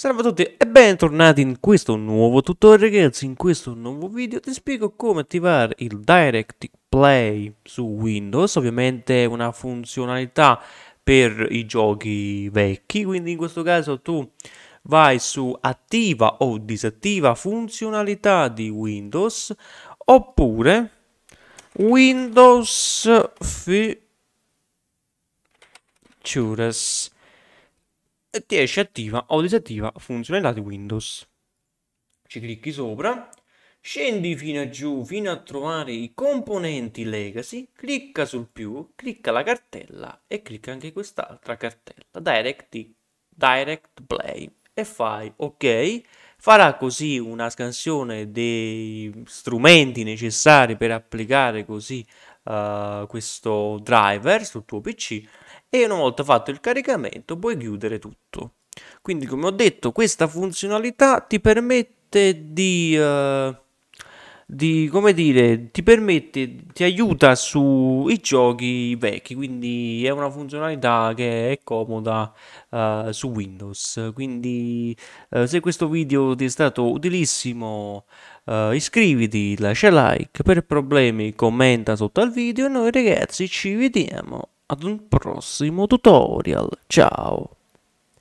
Salve a tutti e bentornati in questo nuovo tutorial ragazzi, in questo nuovo video ti spiego come attivare il Direct Play su Windows, ovviamente è una funzionalità per i giochi vecchi, quindi in questo caso tu vai su attiva o disattiva funzionalità di Windows oppure Windows Features e ti esce attiva o disattiva funzionalità di Windows. Ci clicchi sopra, scendi fino a giù fino a trovare i componenti legacy, clicca sul più, clicca la cartella e clicca anche quest'altra cartella, direct, direct play e fai ok farà così una scansione dei strumenti necessari per applicare così eh, questo driver sul tuo PC e una volta fatto il caricamento puoi chiudere tutto. Quindi come ho detto questa funzionalità ti permette di... Uh, di come dire ti permette ti aiuta sui giochi vecchi quindi è una funzionalità che è comoda uh, su windows quindi uh, se questo video ti è stato utilissimo uh, iscriviti lascia like per problemi commenta sotto al video e noi ragazzi ci vediamo ad un prossimo tutorial ciao